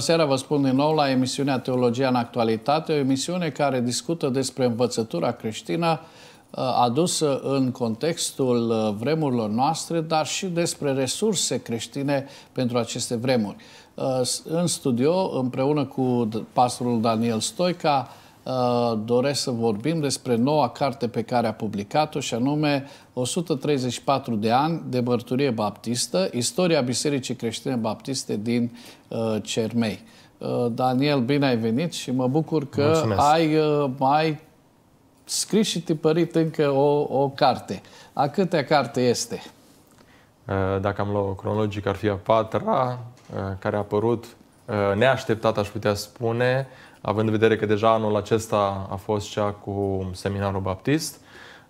seara vă spun din nou la emisiunea Teologia în Actualitate, o emisiune care discută despre învățătura creștină uh, adusă în contextul uh, vremurilor noastre, dar și despre resurse creștine pentru aceste vremuri. Uh, în studio, împreună cu pastorul Daniel Stoica, Uh, doresc să vorbim despre noua carte pe care a publicat-o și anume 134 de ani de mărturie baptistă, istoria Bisericii Creștine Baptiste din uh, Cermei. Uh, Daniel, bine ai venit și mă bucur că Mulțumesc. ai, mai scris și tipărit încă o, o carte. A câtea carte este? Dacă am luat cronologic, ar fi a patra, care a apărut neașteptat, aș putea spune, având în vedere că deja anul acesta a fost cea cu seminarul baptist.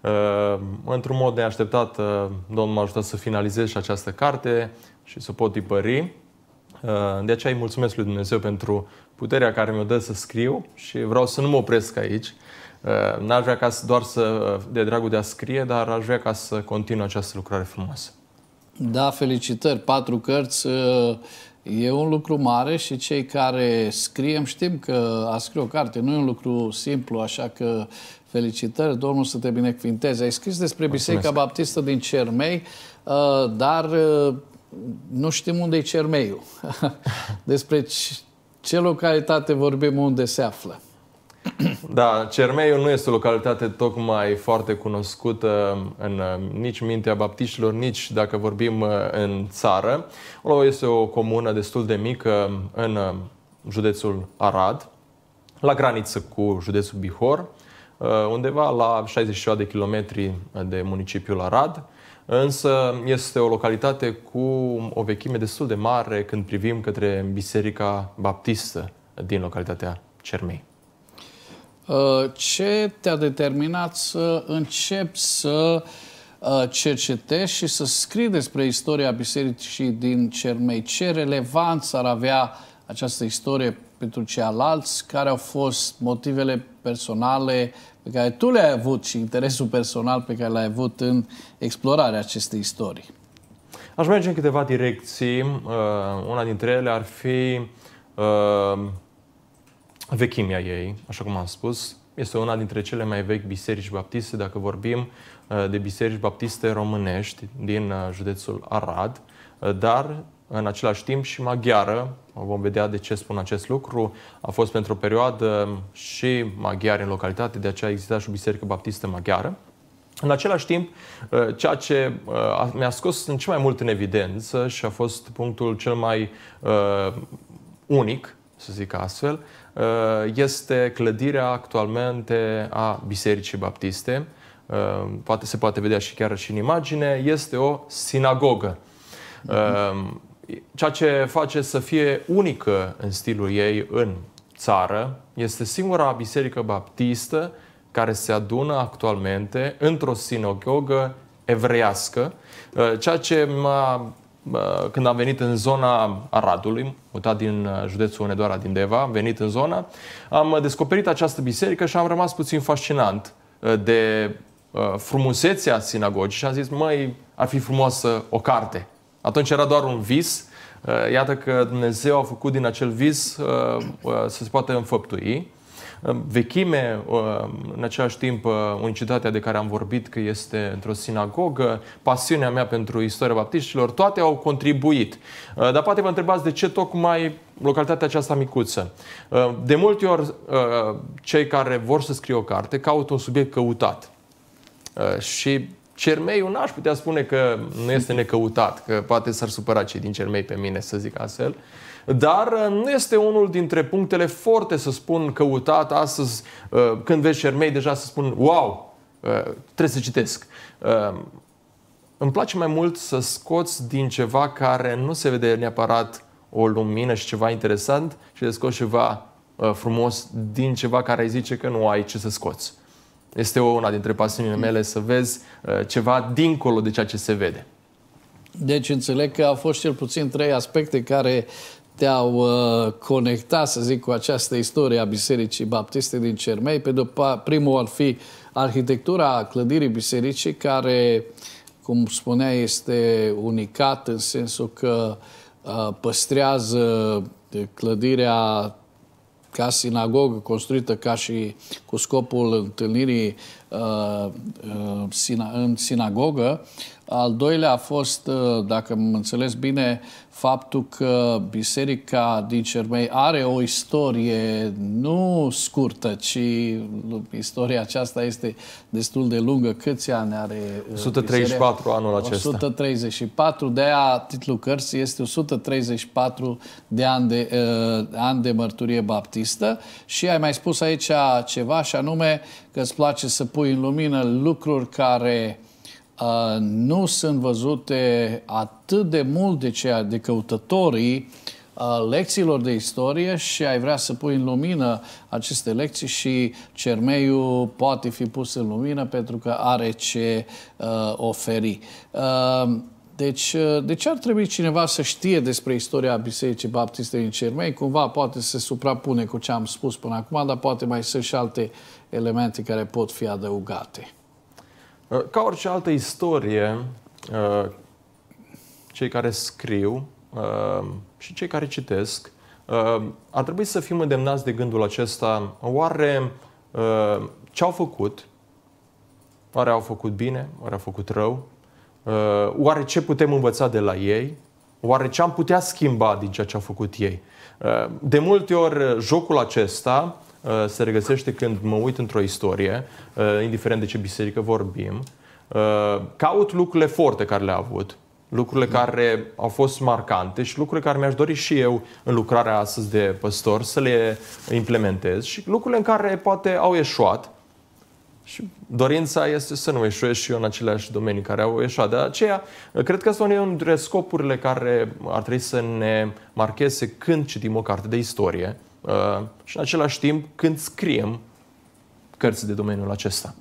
Uh, într-un mod de așteptat, uh, Domnul m-a ajutat să finalizez și această carte și să pot tipări. Uh, de aceea îi mulțumesc lui Dumnezeu pentru puterea care mi-o dă să scriu și vreau să nu mă opresc aici. N-aș vrea ca să doar să, de dragul de a scrie, dar aș vrea ca să continue această lucrare frumoasă. Da, felicitări! Patru cărți E un lucru mare și cei care scriem știm că a scrie o carte nu e un lucru simplu, așa că felicitări, Domnul să te binecuvinteze. Ai scris despre Biserica Baptistă din Cermei, uh, dar uh, nu știm unde e Cermeiul. Despre ce localitate vorbim, unde se află. Da, Cermeiul nu este o localitate tocmai foarte cunoscută în uh, nici mintea baptiștilor, nici dacă vorbim uh, în țară. Acolo este o comună destul de mică în uh, județul Arad, la graniță cu județul Bihor, undeva la 60 de kilometri de municipiul Arad. Însă este o localitate cu o vechime destul de mare când privim către Biserica Baptistă din localitatea Cermei. Uh, ce te-a determinat să începi să uh, cercetezi și să scrii despre istoria bisericii din Cermei? Ce relevanță ar avea această istorie pentru ceilalți? Care au fost motivele personale pe care tu le-ai avut și interesul personal pe care l-ai avut în explorarea acestei istorii? Aș merge în câteva direcții. Uh, una dintre ele ar fi vechimea ei, așa cum am spus, este una dintre cele mai vechi biserici baptiste, dacă vorbim uh, de biserici baptiste românești din uh, județul Arad, uh, dar în același timp și maghiară, vom vedea de ce spun acest lucru, a fost pentru o perioadă și maghiară în localitate, de aceea exista și o biserică baptistă maghiară. În același timp, ceea ce mi-a scos în ce mai mult în evidență și a fost punctul cel mai unic, să zic astfel, uh, este clădirea actualmente a Bisericii Baptiste, uh, poate se poate vedea și chiar și în imagine, este o sinagogă. Uh, ceea ce face să fie unică în stilul ei în țară, este singura biserică baptistă care se adună actualmente într-o sinagogă evreiască, ceea ce m-a când am venit în zona Aradului, mutat din uh, județul Hunedoara din Deva, am venit în zona, am uh, descoperit această biserică și am rămas puțin fascinant uh, de frumusețea sinagogii și am zis, măi, ar fi frumoasă o carte. Atunci era doar un vis, iată că Dumnezeu a făcut din acel vis să se poată înfăptui vechime, uh, în același timp uh, unicitatea de care am vorbit că este într-o sinagogă, pasiunea mea pentru istoria baptiștilor, toate au contribuit. Uh, dar poate vă întrebați de ce tocmai localitatea aceasta micuță. De multe ori, cei care vor să scrie o carte caută un subiect căutat. Și Cermeiul n-aș putea spune că nu este necăutat, că poate s-ar supăra cei din Cermei pe mine să zic astfel. Uh, dar uh, nu este unul dintre punctele foarte să spun, căutat astăzi, uh, când vezi Șermei, deja să spun, wow, uh, trebuie să citesc. Îmi place mai mult să scoți din ceva care nu se vede neapărat o lumină și ceva interesant și să scoți ceva frumos din ceva care îi zice că nu ai ce să scoți. Este una dintre pasiunile mm. mele să vezi ceva dincolo de ceea ce se vede. Deci înțeleg că au fost cel puțin trei aspecte care te-au uh, conectat, să zic, cu această istorie a Bisericii Baptiste din Cermei. Pe după, primul ar fi arhitectura clădirii bisericii, care, cum spunea, este unicat în sensul că uh, păstrează uh, clădirea ca sinagogă construită ca și cu scopul întâlnirii uh, uh, sina în sinagogă, al doilea a fost, uh, dacă mă înțeles bine, faptul că Biserica din Cermei are o istorie nu scurtă, ci istoria aceasta este destul de lungă. Câți ani are 134 uh, biserica? anul acesta. 134, de aia titlul cărții este 134 de ani de, uh, ani de mărturie baptistă și ai mai spus aici ceva și anume că îți place să pui în lumină lucruri care nu sunt văzute atât de mult de ceea de căutătorii lecțiilor de istorie și ai vrea să pui în lumină aceste lecții și Cermeiul poate fi pus în lumină pentru că are ce uh, oferi. Uh, deci, de ce ar trebui cineva să știe despre istoria Bisericii Baptiste din Cermei? Cumva poate se suprapune cu ce am spus până acum, dar poate mai sunt și alte elemente care pot fi adăugate. Ă, ca orice altă istorie, ă, cei care scriu ă, și cei care citesc ar trebui să fim îndemnați de gândul acesta. Oare ce au făcut? Oare au făcut bine? Oare au făcut rău? Oare ce putem învăța de la ei? Oare ce am putea schimba din ceea ce au făcut ei? De multe ori, jocul acesta Uh, se regăsește când mă uit într-o istorie, uh, indiferent de ce biserică vorbim, uh, caut lucrurile forte care le-a avut, lucrurile da. care au fost marcante și lucrurile care mi-aș dori și eu în lucrarea astăzi de păstor să le implementez și lucrurile în care poate au eșuat și dorința este să nu eșuez și eu în aceleași domenii care au eșuat. De aceea, cred că asta e unul dintre scopurile care ar trebui să ne marcheze când citim o carte de istorie – Uh, și în același timp când scriem cărți de domeniul acesta.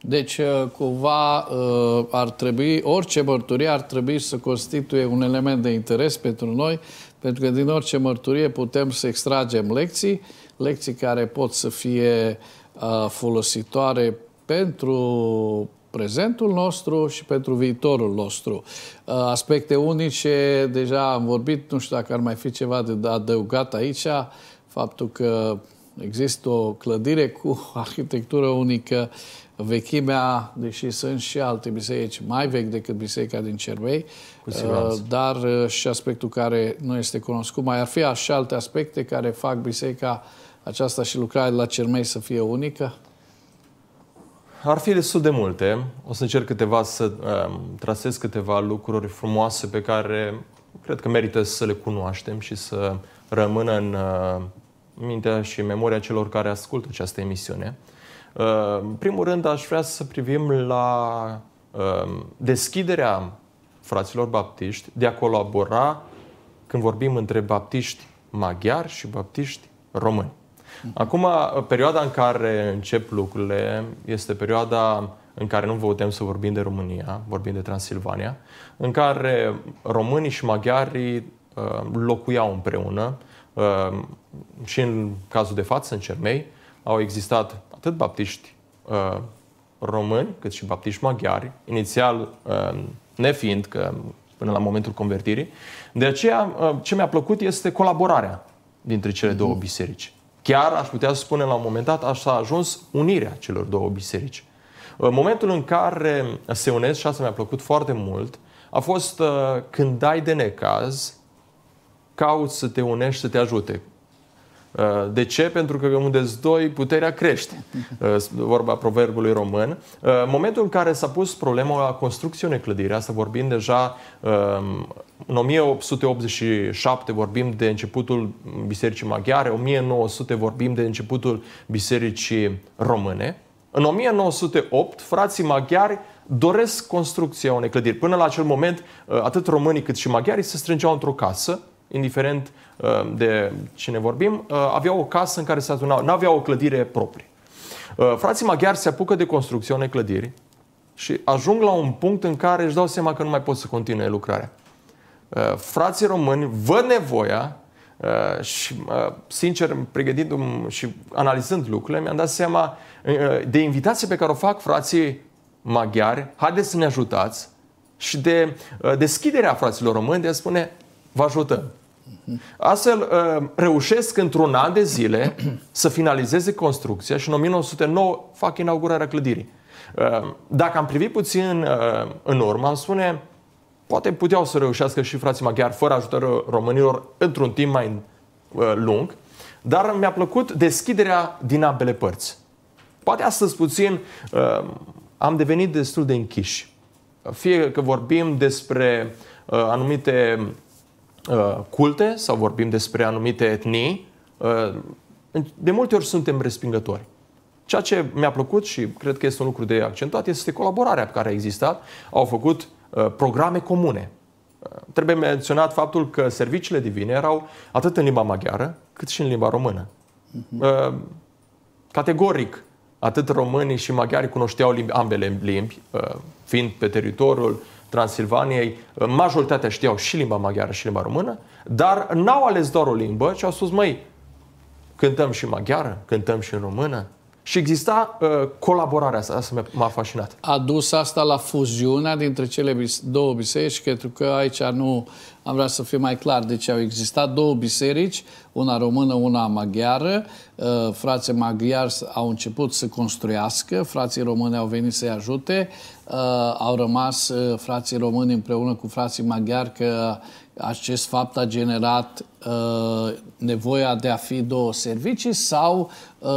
Deci, uh, cumva, uh, ar trebui, orice mărturie ar trebui să constituie un element de interes pentru noi, pentru că din orice mărturie putem să extragem lecții, lecții care pot să fie folositoare pentru prezentul nostru și pentru viitorul nostru. Uh, aspecte unice, deja am vorbit, nu știu dacă ar mai fi ceva de adăugat aici, faptul că există o clădire cu arhitectură unică, vechimea, deși sunt și alte biserici mai vechi decât biserica din Cervei, uh, dar uh, și aspectul care nu este cunoscut. Mai ar fi și alte aspecte care fac biserica aceasta și lucrarea de la Cermei să fie unică? Ar fi destul de multe. O să încerc câteva să uh, trasez câteva lucruri frumoase pe care cred că merită să le cunoaștem și să rămână în uh, mintea și memoria celor care ascultă această emisiune. Uh, în primul rând, aș vrea să privim la uh, deschiderea fraților baptiști de a colabora când vorbim între baptiști maghiari și baptiști români. Acum, perioada în care încep lucrurile este perioada în care nu vă putem să vorbim de România, vorbim de Transilvania, în care românii și maghiarii uh, locuiau împreună uh, și în cazul de față, în Cermei, au existat atât baptiști uh, români, cât și baptiști maghiari, inițial nefiind că până la momentul convertirii. De aceea, ce mi-a plăcut este colaborarea dintre cele două mhm. biserici. Chiar aș putea spune la un moment dat, așa a ajuns unirea celor două biserici. Momentul în care se unesc, și asta mi-a plăcut foarte mult, a fost uh, când dai de necaz, cauți să te unești, să te ajute. Uh, de ce? Pentru că unde doi, puterea crește. Uh, vorba proverbului român. Momentul în care s-a pus problema construcției unei clădiri, asta vorbim deja în 1887 vorbim de începutul Bisericii Maghiare, 1900 vorbim de începutul Bisericii Române. În 1908, frații maghiari doresc construcția unei clădiri. Până la acel moment, uh, atât românii cât și maghiari se strângeau într-o casă, indiferent uh, de cine vorbim, uh, aveau o casă în care se adunau, nu aveau o clădire proprie. Frații maghiari se apucă de construcția unei clădiri și ajung la un punct în care își dau seama că nu mai pot să continue lucrarea. Uh, frații români văd nevoia uh, și, uh, sincer, pregătindu-mi și analizând lucrurile, mi-am dat seama de invitație pe care o fac frații maghiari, haideți să ne ajutați, și de deschiderea fraților români de a spune, vă ajutăm. Astfel, reușesc într-un an de zile să finalizeze construcția și în 1909 fac inaugurarea clădirii. Dacă am privit puțin în urmă, am spune, poate puteau să reușească și frații maghiari fără ajutorul românilor într-un timp mai uh, lung, dar mi-a plăcut deschiderea din ambele părți. Poate astăzi puțin uh, am devenit destul de închiși. Fie că vorbim despre uh, anumite culte sau vorbim despre anumite etnii, de multe ori suntem respingători. Ceea ce mi-a plăcut și cred că este un lucru de accentuat este colaborarea pe care a existat. Au făcut Uh, programe comune. Uh, trebuie menționat faptul că serviciile divine erau atât în limba maghiară cât și în limba română. Mhm. Uh, categoric, atât românii și maghiarii cunoșteau ambele limbi, fiind pe teritoriul Transilvaniei, majoritatea știau și limba maghiară și limba română, dar n-au ales doar o limbă, ci au spus, măi, cântăm și maghiară, cântăm și în română, și exista uh, colaborarea asta, asta m-a fascinat. A dus asta la fuziunea dintre cele două biserici, pentru că aici nu am vrea să fiu mai clar, deci au existat două biserici, una română, una maghiară. Uh, frații maghiari au început să construiască, frații români au venit să-i ajute, uh, au rămas uh, frații români împreună cu frații maghiari că acest fapt a generat uh, nevoia de a fi două servicii sau uh,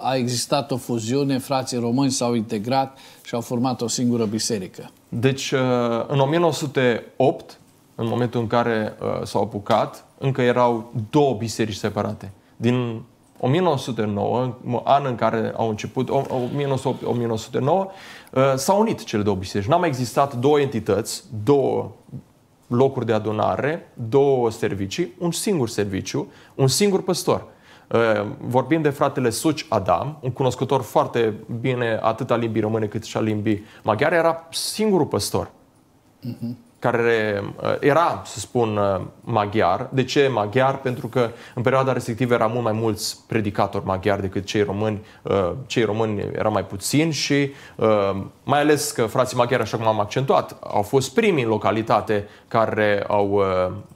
a existat o fuziune, frații români s-au integrat și au format o singură biserică? Deci, uh, în 1908, în momentul în care uh, s-au apucat, încă erau două biserici separate. Din 1909, an în care au început, 1909, uh, s-au unit cele două biserici. N-au mai existat două entități, două locuri de adunare, două servicii, un singur serviciu, un singur păstor. Uh, vorbim de fratele Suci Adam, un cunoscător foarte bine atât a limbii române cât și a limbii maghiare, era singurul păstor. Uh-huh care eh, era, să spun, eh, maghiar. De ce maghiar? Pentru că în perioada respectivă erau mult mai mulți predicatori maghiari decât cei români. Eh, cei români erau mai puțini și mai ales că frații maghiari, așa cum am accentuat, au fost primii în localitate care au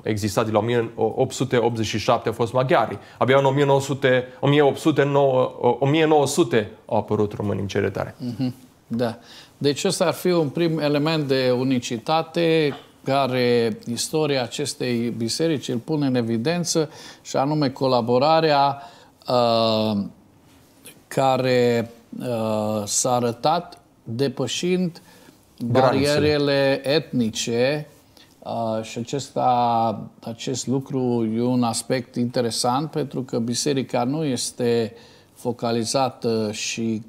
existat din la 1887, au fost maghiari. Abia în 1900, 1800, 1900 au apărut români în cercetare. Mhm. Da. Deci ăsta ar fi un prim element de unicitate care istoria acestei biserici îl pune în evidență și anume colaborarea uh, care uh, s-a arătat depășind barierele etnice uh, și acesta, acest lucru e un aspect interesant pentru că biserica nu este focalizată și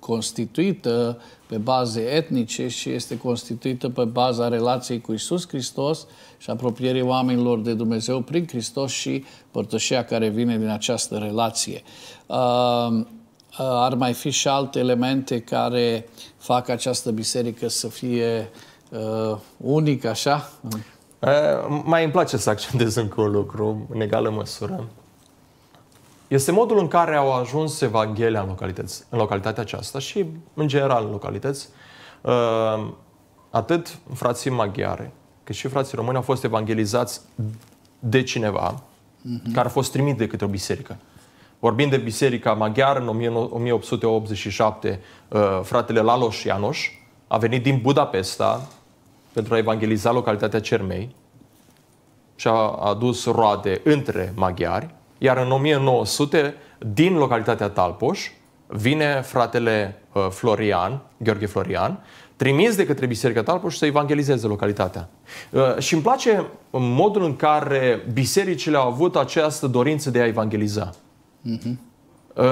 constituită pe baze etnice și este constituită pe baza relației cu Isus Hristos și apropierii oamenilor de Dumnezeu prin Hristos și părtășia care vine din această relație. Ar mai fi și alte elemente care fac această biserică să fie uh, unică, așa? Eh, mai îmi place să accentez încă un lucru, în egală măsură este modul în care au ajuns Evanghelia în, localități, în localitatea aceasta și, în general, în localități. Ehm, atât frații maghiare, cât și frații români au fost evangelizați de cineva mm-hmm. care a fost trimit de către o biserică. Vorbind de biserica maghiară, în 1887, eh, fratele Laloș Ianoș a venit din Budapesta pentru a evangeliza localitatea Cermei și a adus roade între maghiari iar în 1900, din localitatea Talpoș, vine fratele uh, Florian, Gheorghe Florian, trimis de către Biserica Talpoș să evangelizeze localitatea. Uh, și îmi place modul în care bisericile au avut această dorință de a evangeliza. Mm-hmm. Uh,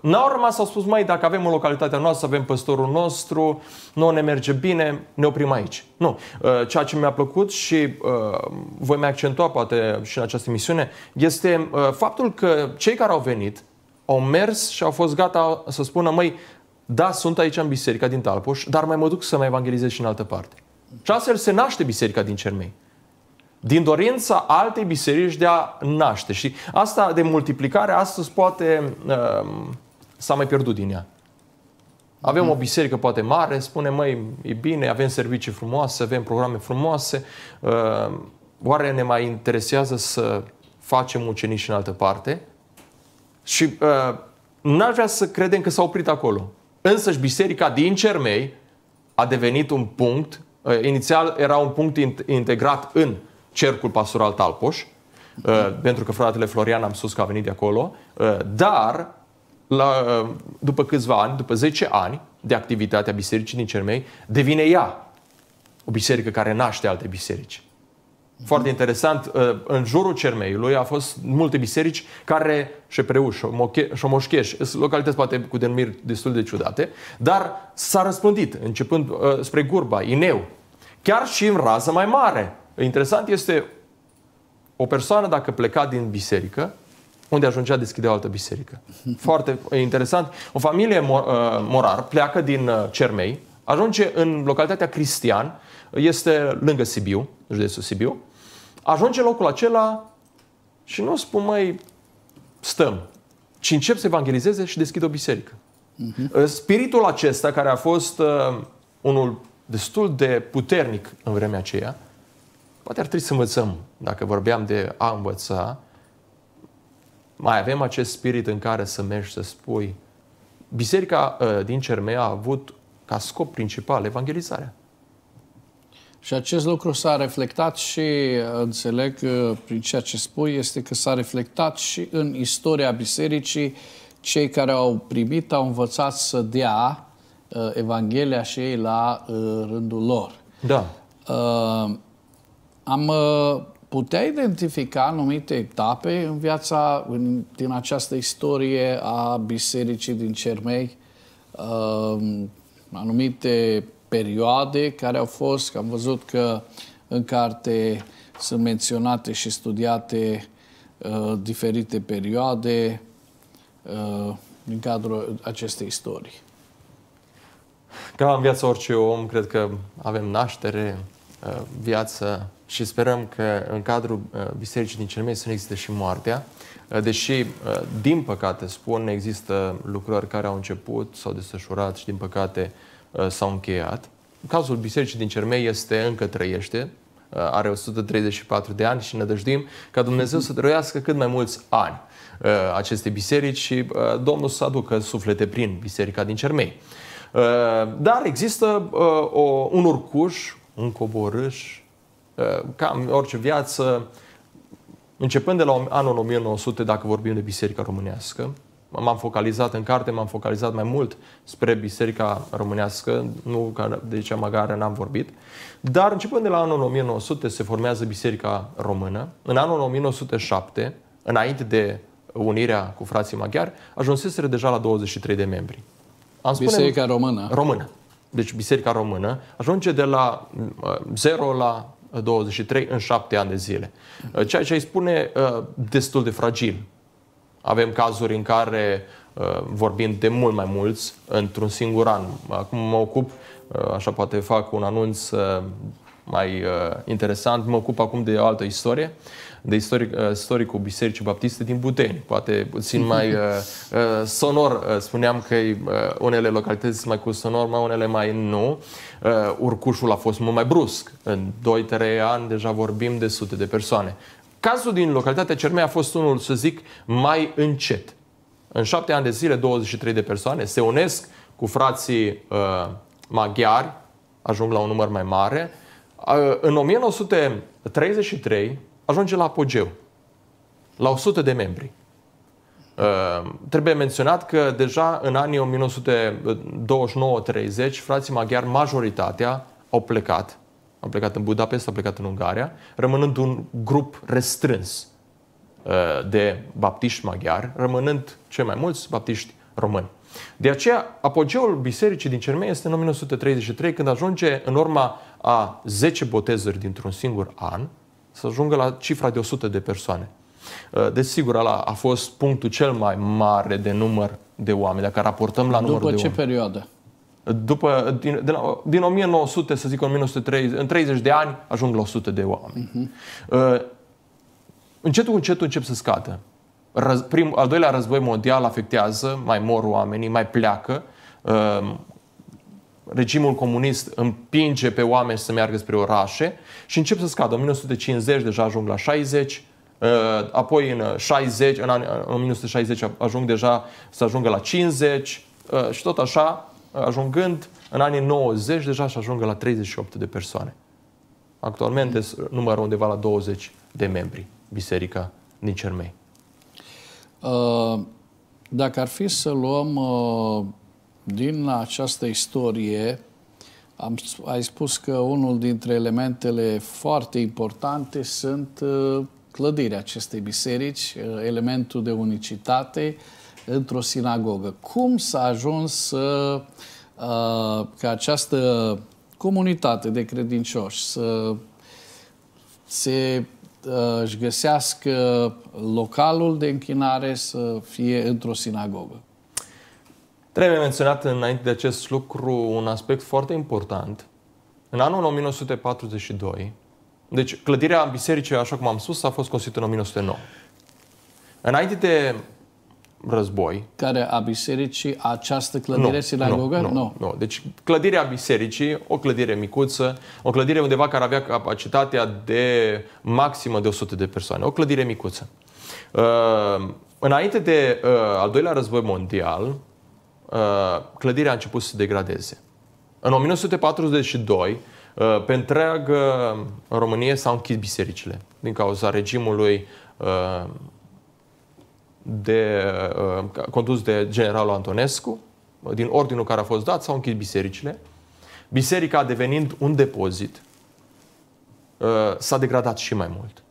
n-au rămas, au spus, mai dacă avem o localitatea noastră, avem păstorul nostru, nu ne merge bine, ne oprim aici. Nu. Uh, ceea ce mi-a plăcut și uh, voi mai accentua poate și în această emisiune, este faptul că cei care au venit au mers și au fost gata să spună, măi, da, sunt aici în biserica din Talpoș, dar mai mă duc să mai evangelizez și în altă parte. Și astfel se naște biserica din Cermei din dorința altei biserici de a naște. Și asta de multiplicare astăzi poate um, s-a mai pierdut din ea. Avem o mhm. biserică poate mare, spune măi, e bine, avem servicii frumoase, avem programe frumoase, um, oare ne mai interesează să facem ucenici în altă parte? Și uh, n ar vrea să credem că s-a oprit acolo. Însăși biserica din Cermei a devenit un punct, uh, inițial era un punct integrat în cercul pastoral Talpoș, uh, pentru că fratele Florian am spus că a venit de acolo, uh, dar la, uh, după câțiva ani, după 10 ani de activitatea bisericii din Cermei, devine ea o biserică care naște alte biserici. Foarte interesant, în jurul Cermeiului a fost multe biserici care, Șepreuș, Șomoșcheș, sunt localități poate cu denumiri destul de ciudate, dar s-a răspândit, începând spre Gurba, Ineu, chiar și în rază mai mare. Interesant este o persoană dacă pleca din biserică, unde ajungea deschidea o altă biserică. Foarte interesant. O familie uh, morar pleacă din uh, Cermei, ajunge în localitatea Cristian, este lângă Sibiu, județul Sibiu, ajunge în locul acela și nu spun, mai stăm, ci încep să evangelizeze și deschid o biserică. Uh-huh. Spiritul acesta, care a fost uh, unul destul de puternic în vremea aceea, Poate ar trebui să învățăm, dacă vorbeam de a învăța, mai avem acest spirit în care să mergi să spui. Biserica ă, din Cermea a avut ca scop principal evangelizarea. Și acest lucru s-a reflectat și, ă, înțeleg, ă, prin ceea ce spui, este că s-a reflectat și în istoria bisericii. Cei care au primit au învățat să dea Evanghelia și ei la rândul lor. Da. Uh, am uh, putea identifica anumite etape în viața, în, din această istorie a bisericii din Cermei, uh, anumite perioade care au fost, că am văzut că în carte sunt menționate și studiate uh, diferite perioade din cadrul acestei istorii. Ca în viața orice om, cred că avem naștere, viață, și sperăm că în cadrul uh, Bisericii din Cermei să nu existe și moartea, uh, deși, uh, din păcate, spun, există lucrări care au început, s-au desfășurat și, din păcate, s-au încheiat. cazul Bisericii din Cermei este încă trăiește, are 134 de ani și ne dăjduim ca Dumnezeu să trăiască cât mai mulți ani aceste biserici și Domnul să aducă suflete prin Biserica din Cermei. Dar există un urcuș, un coborâș, Uh, ca în orice viață, începând de la anul 1900, dacă vorbim de Biserica Românească, m-am focalizat în carte, m-am focalizat mai mult spre Biserica Românească, nu de cea magare n-am vorbit, dar începând de la anul 1900 se formează Biserica Română. În anul 1907, înainte de unirea cu frații maghiari, ajunseseră deja la 23 de membri. Am spune, Biserica Română. Română. Deci Biserica Română ajunge de la 0 uh, la 23 în 7 ani de zile. Uh, ceea ce îi spune uh, destul de fragil. Avem cazuri în care uh, vorbim de mult mai mulți într-un singur an. Acum mă ocup, așa poate fac un anunț mai uh, interesant. Mă ocup acum de o altă istorie, de istoric, uh, istoricul Bisericii Baptiste din Buteni. Poate puțin mai uh, uh, sonor. Uh, spuneam că uh, unele localități sunt mai cu sonor, mai unele mai nu. Uh, urcușul a fost mult mai brusc. În 2-3 ani deja vorbim de sute de persoane. Cazul din localitatea Cermei a fost unul, să zic, mai încet. În șapte ani de zile, 23 de persoane se unesc cu frații uh, maghiari, ajung la un număr mai mare, uh, în 1933 ajunge la apogeu, la 100 de membri. Trebuie menționat că deja în anii 1929-30, frații maghiari, majoritatea au plecat. Au plecat în Budapest, au plecat în Ungaria, rămânând un grup restrâns de baptiști maghiari, rămânând cei mai mulți baptiști români. De aceea, apogeul bisericii din Cermei este în 1933, când ajunge în urma a 10 botezări dintr-un singur an să ajungă la cifra de 100 de persoane. Uh, Desigur, deci, ăla a fost punctul cel mai mare de număr de oameni, dacă raportăm la numărul oameni. După ce perioadă? După, din, de la, din 1900, să zic 1930, în 30 de ani ajung la 100 de oameni. Uh-huh. Încetul cu încetul încep să scadă. Răz, prim, al doilea război mondial afectează, mai mor oamenii, mai pleacă. Uh, regimul comunist împinge pe oameni să meargă spre orașe și încep să scadă. În 1950 deja ajung la 60, uh, apoi în 60, în, 1960 ajung deja să ajungă la 50 uh, și tot așa, uh, ajungând în anii 90 deja să ajungă la 38 de persoane. Actualmente numără undeva la 20 de membri, biserica din Cermei. Dacă ar fi să luăm din această istorie, am, ai spus că unul dintre elementele foarte importante sunt uh, clădirea acestei biserici, uh, elementul de unicitate într-o sinagogă. Cum s-a ajuns să, uh, ca această comunitate de credincioși să se își găsească localul de închinare să fie într-o sinagogă? Trebuie menționat înainte de acest lucru un aspect foarte important. În anul 1942, deci clădirea bisericii, așa cum am spus, a fost construită în 1909. Înainte de război. Care a bisericii, această clădire nu, sinagogă? Nu, nu, nu. nu. Deci clădirea bisericii, o clădire micuță, o clădire undeva care avea capacitatea de maximă de 100 de persoane, o clădire micuță. Uh, înainte de uh, al doilea război mondial, Uh, clădirea a început să se degradeze. În 1942, uh, pe întreagă în Românie s-au închis bisericile din cauza regimului uh, de, condus de generalul Antonescu. Din ordinul care a fost dat s-au închis bisericile. Biserica devenind un depozit s-a degradat și mai mult.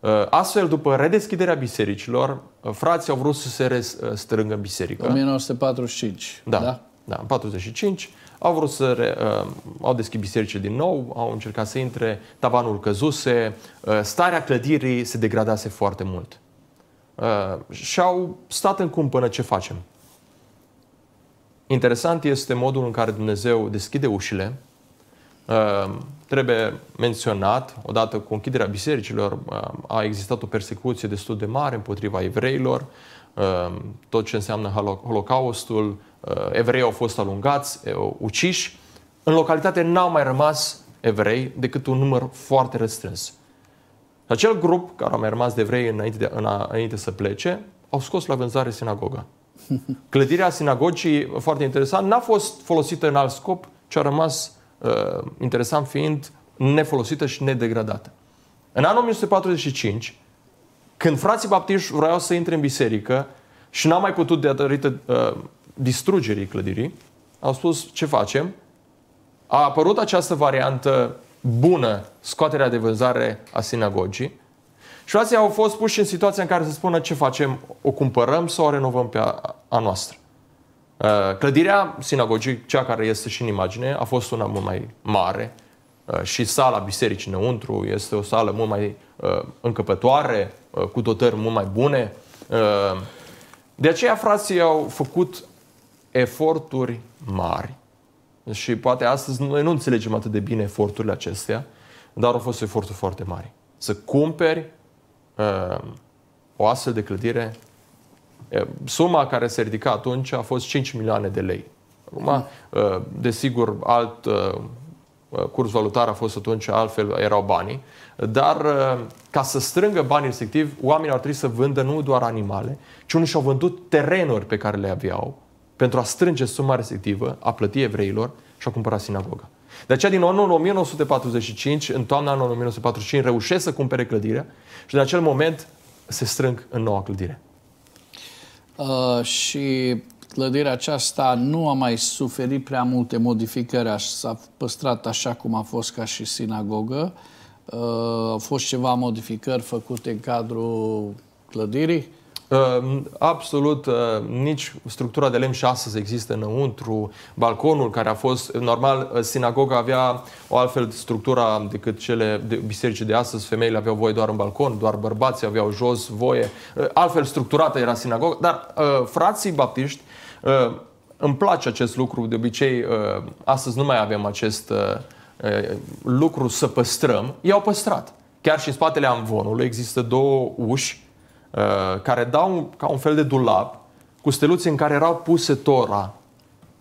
Uh, astfel, după redeschiderea bisericilor, uh, frații au vrut să se uh, strângă în biserică. 1945. Da, da? da în 45 au vrut să re, au deschis bisericile din nou, au încercat să intre, tavanul căzuse, starea clădirii se degradase foarte mult. Și au stat în cum până ce facem. Interesant este modul în care Dumnezeu deschide ușile, Trebuie menționat, odată cu închiderea bisericilor, a existat o persecuție destul de mare împotriva evreilor, tot ce înseamnă holocaustul, evrei au fost alungați, uciși. În localitate n-au mai rămas evrei decât un număr foarte restrâns. Acel grup care a mai rămas de evrei înainte, de, înainte să plece, au scos la vânzare sinagoga. Clădirea sinagogii, foarte interesant, n-a fost folosită în alt scop, ci a rămas Uh, interesant fiind nefolosită și nedegradată. În anul 1945, când frații baptiști vreau să intre în biserică și n-au mai putut datorită uh, distrugerii clădirii, au spus ce facem. A apărut această variantă bună, scoaterea de vânzare a sinagogii, și frații au fost puși în situația în care să spună ce facem, o cumpărăm sau o renovăm pe a, a noastră. Uh, clădirea sinagogii, cea care este și în imagine, a fost una mult mai mare uh, și sala bisericii înăuntru este o sală mult mai uh, încăpătoare, cu dotări mult mai bune. De aceea frații au făcut eforturi mari și poate astăzi noi nu înțelegem atât de bine eforturile acestea, dar au fost eforturi foarte mari. Să cumperi o astfel de clădire Suma care se ridica atunci a fost 5 milioane de lei. Acum, mm. desigur, alt curs valutar a fost atunci, altfel erau banii, dar ca să strângă banii respectiv, oamenii ar trebui să vândă nu doar animale, ci unii și-au vândut terenuri pe care le aveau pentru a strânge suma respectivă, a plăti evreilor și a cumpăra sinagoga. De aceea, din anul 1945, în toamna anului 1945, reușesc să cumpere clădirea și din acel moment se strâng în noua clădire. Uh, și clădirea aceasta nu a mai suferit prea multe modificări, s-a păstrat așa cum a fost ca și sinagogă. Uh, au fost ceva modificări făcute în cadrul clădirii, Ehm, absolut ehm, nici structura de lemn și astăzi există înăuntru. Balconul care a fost, normal, eh, sinagoga avea o altfel structura decât cele de biserici de astăzi. Femeile aveau voie doar în balcon, doar bărbații aveau jos voie. Eh, altfel structurată era sinagoga, dar eh, frații baptiști îmi place acest lucru, de obicei astăzi nu mai avem acest lucru să păstrăm, i-au păstrat. Chiar și în spatele amvonului există două uși Uh, care dau ca un fel de dulap cu steluțe în care erau puse Tora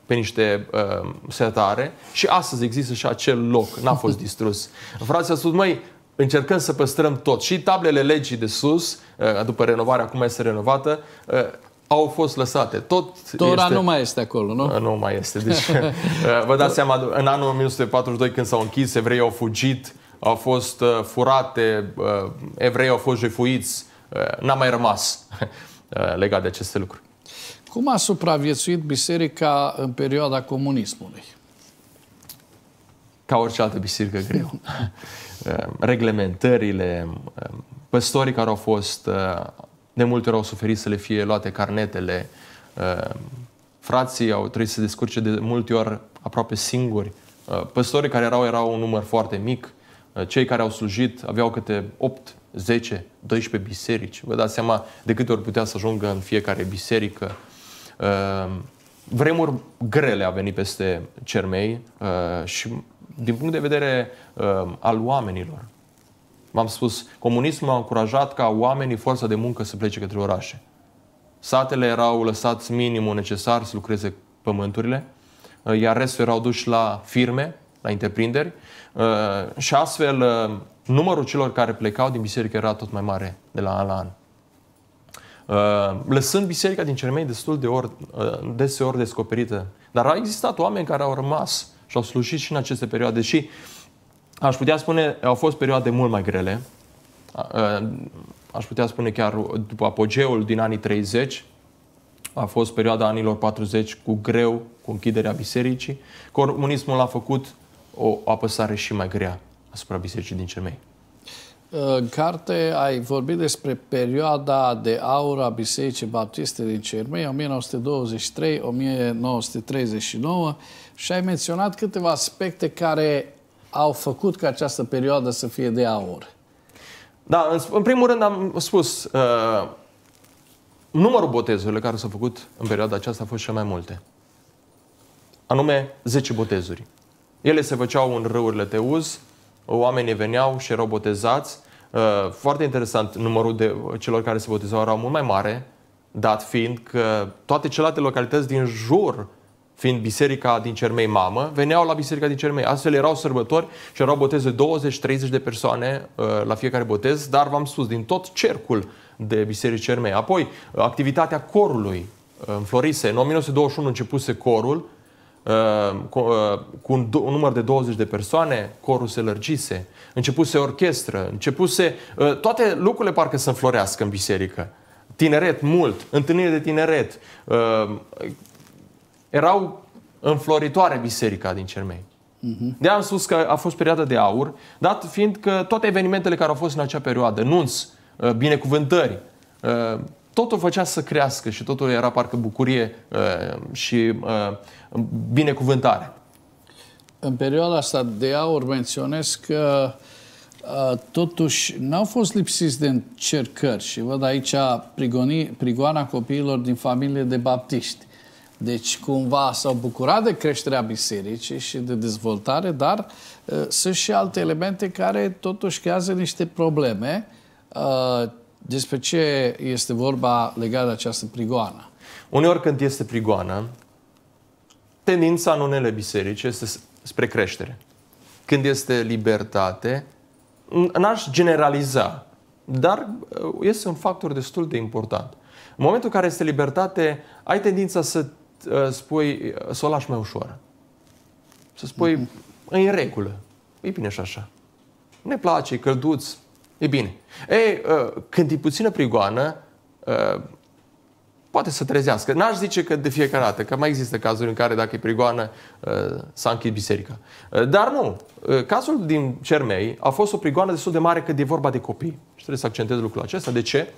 pe niște uh, setare și astăzi există și acel loc, n-a fost distrus. Frații au spus, măi, încercăm să păstrăm tot. Și tablele legii de sus, uh, după renovare, acum este renovată, uh, au fost lăsate. Tot Tora este... nu mai este acolo, nu? Uh, nu mai este. Deci, uh, vă dați seama, în anul 1942, când s-au închis, evreii au fugit, au fost furate, evrei au fost jefuiți, Eh, n-a mai rămas eh, legat de aceste lucruri. Cum a supraviețuit biserica în perioada comunismului? Ca orice altă biserică greu. Eh, reglementările, păstorii care au fost, de multe ori au suferit să le fie luate carnetele, frații au trebuit să descurce de multe ori aproape singuri, păstorii care erau erau un număr foarte mic, cei care au slujit aveau câte 8 10, 12 biserici. Vă dați seama de câte ori putea să ajungă în fiecare biserică. Ehm, vremuri grele a venit peste cermei ehm, și din punct de vedere ehm, al oamenilor. V-am spus, comunismul a încurajat ca oamenii forța de muncă să plece către orașe. Satele erau lăsați minimul necesar să lucreze pământurile, iar restul erau duși la firme, la întreprinderi și astfel numărul celor care plecau din biserică era tot mai mare de la an la an. Uh, lăsând biserica din cele mai destul de ori, uh, deseori descoperită. Dar au existat oameni care au rămas și au slujit și în aceste perioade și aș putea spune, au fost perioade mult mai grele. Uh, aș putea spune chiar după apogeul din anii 30, a fost perioada anilor 40 cu greu, cu închiderea bisericii. Comunismul a făcut o apăsare și mai grea asupra bisericii din Cermei. În uh, carte ai vorbit despre perioada de aur a Bisericii Baptiste din Cermei, 1923-1939, și ai menționat câteva aspecte care au făcut ca această perioadă să fie de aur. Da, în, în primul rând am spus, uh, numărul botezurilor care s-au făcut în perioada aceasta a fost cel mai multe. Anume, 10 botezuri. Ele se făceau în râurile Teuz, oamenii veneau și erau botezați. Uh, foarte interesant, numărul de celor care se botezau era mult mai mare, dat fiind că toate celelalte localități din jur fiind biserica din Cermei mamă, veneau la biserica din Cermei. Astfel erau sărbători și erau boteze 20-30 de persoane uh, la fiecare botez, dar v-am spus, din tot cercul de biserici Cermei. Apoi, activitatea corului uh, înflorise. În 1921 începuse corul, Uh, cu uh, un, număr de 20 de persoane, corul se lărgise, începuse orchestră, începuse uh, toate lucrurile parcă să înflorească în biserică. Tineret mult, întâlniri de tineret. Erau înfloritoare biserica din Cermei. Mhm. De am spus că a fost perioada de aur, dat fiind că toate evenimentele care au fost în acea perioadă, nunți, binecuvântări, totul făcea să crească și totul era parcă bucurie uh, și uh, binecuvântare. În perioada asta de aur menționez că uh, totuși n-au fost lipsiți de încercări și văd aici prigoni, prigoana copiilor din familie de baptiști. Deci cumva s-au bucurat de creșterea bisericii și de dezvoltare, dar uh, sunt și alte elemente care totuși creează niște probleme. Uh, despre ce este vorba legat de această prigoană? Uneori când este prigoană, tendința în unele biserici este spre creștere. Când este libertate, n-aș generaliza, dar uh, este un factor destul de important. În momentul în care este libertate, ai tendința să uh, spui, uh, să o lași mai ușor. Să spui, mm-hmm. în regulă, e bine și așa. Ne place, e călduț, E bine. E, când e puțină prigoană, poate să trezească. N-aș zice că de fiecare dată, că mai există cazuri în care dacă e prigoană s-a închis biserica. Dar nu. Cazul din Cermei a fost o prigoană destul de mare că e vorba de copii. Și trebuie să accentez lucrul acesta. De ce?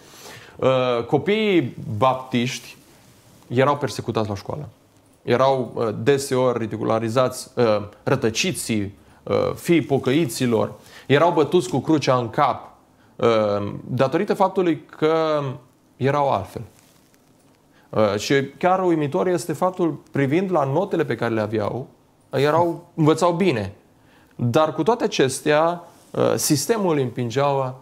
Copiii baptiști erau persecutați la școală. Erau deseori ridicularizați rătăciții, fii pocăiților. Erau bătuți cu crucea în cap Ehm, datorită faptului că erau altfel. Ehm, și chiar uimitor este faptul, privind la notele pe care le aveau, erau, învățau bine. Dar cu toate acestea, ehm, sistemul îi împingea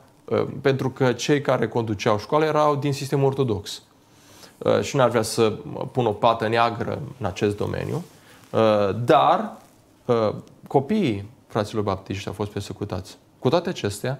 pentru că cei care conduceau școala erau din sistemul ortodox. Și n-ar vrea să pun o pată neagră în acest domeniu, dar copiii fraților baptiști au fost persecutați. Cu toate acestea,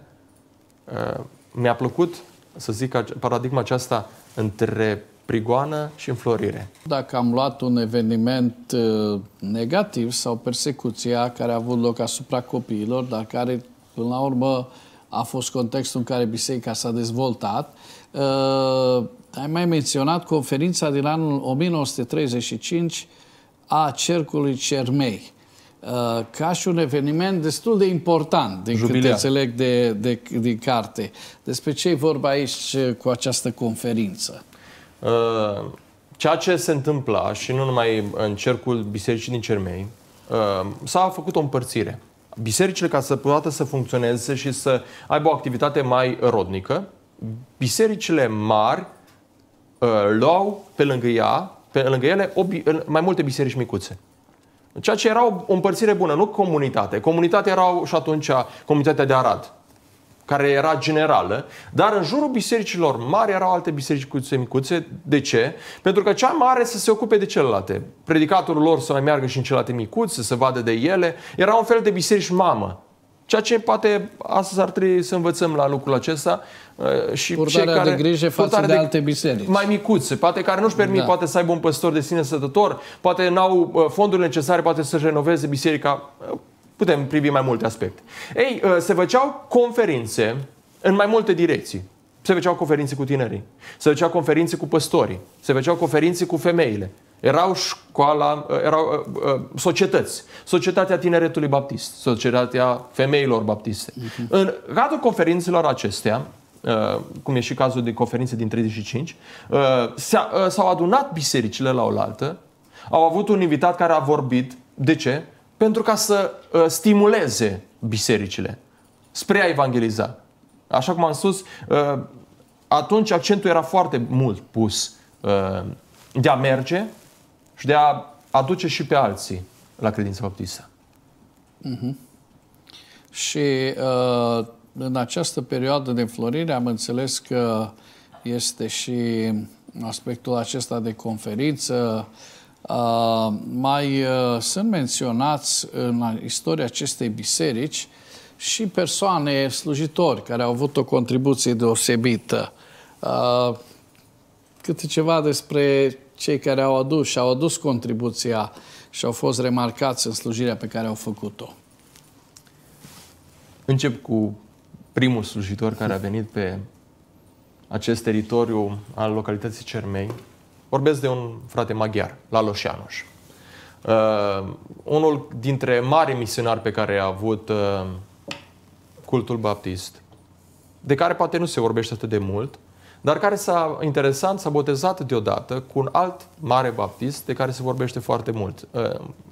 Uh, mi-a plăcut, să zic, paradigma aceasta între prigoană și înflorire. Dacă am luat un eveniment uh, negativ sau persecuția care a avut loc asupra copiilor, dar care, până la urmă, a fost contextul în care biserica s-a dezvoltat, uh, ai mai menționat conferința din anul 1935 a Cercului Cermei. Uh, ca și un eveniment destul de important, din Jubilea. câte înțeleg de, de, din carte. Despre ce e vorba aici uh, cu această conferință? Uh, ceea ce se întâmpla, și nu numai în cercul bisericii din Cermei, s-a făcut o împărțire. Bisericile, ca să poată să funcționeze și să aibă o activitate mai rodnică, bisericile mari luau pe lângă ea, pe lângă ele, mai multe biserici micuțe. Ceea ce era o împărțire bună, nu comunitate. Comunitatea erau și atunci comunitatea de Arad, care era generală, dar în jurul bisericilor mari erau alte biserici micuțe, micuțe. De ce? Pentru că cea mare să se ocupe de celelalte. Predicatorul lor să mai meargă și în celelalte micuțe, să se vadă de ele. Era un fel de biserici mamă. Ceea ce poate astăzi ar trebui să învățăm la lucrul acesta uh, și purtarea cei care, de grijă față de, de alte biserici. Mai micuțe, poate care nu-și permit, da. poate să aibă un păstor de sine sătător, poate n-au uh, fondurile necesare, poate să renoveze biserica. Uh, putem privi mai multe aspecte. Ei, se făceau conferințe în mai multe direcții. Se făceau conferințe cu tinerii, se făceau conferințe cu păstorii, se făceau conferințe cu femeile, erau școala, uh, erau uh, uh, societăți, Societatea Tineretului Baptist, Societatea Femeilor Baptiste. Uh-huh. În cadrul conferințelor acestea, cum e și cazul de conferințe din 35, s-au adunat bisericile la oaltă, au avut un invitat care a vorbit. De ce? Pentru ca să stimuleze bisericile spre a evangeliza. Așa cum am spus, atunci accentul era foarte mult pus de a merge și de a aduce și pe alții la credința baptistă. Mm-hmm. Și uh, în această perioadă de înflorire am înțeles că este și aspectul acesta de conferință. Uh, mai uh, sunt menționați în istoria acestei biserici și persoane, slujitori, care au avut o contribuție deosebită. Uh, câte ceva despre cei care au adus și au adus contribuția și au fost remarcați în slujirea pe care au făcut-o. Încep cu primul slujitor care a venit pe acest teritoriu al localității Cermei. Vorbesc de un frate maghiar, la Ianoș. Uh, unul dintre mari misionari pe care a avut uh, cultul baptist, de care poate nu se vorbește atât de mult, dar care s-a interesant, s-a botezat deodată cu un alt mare baptist de care se vorbește foarte mult, uh,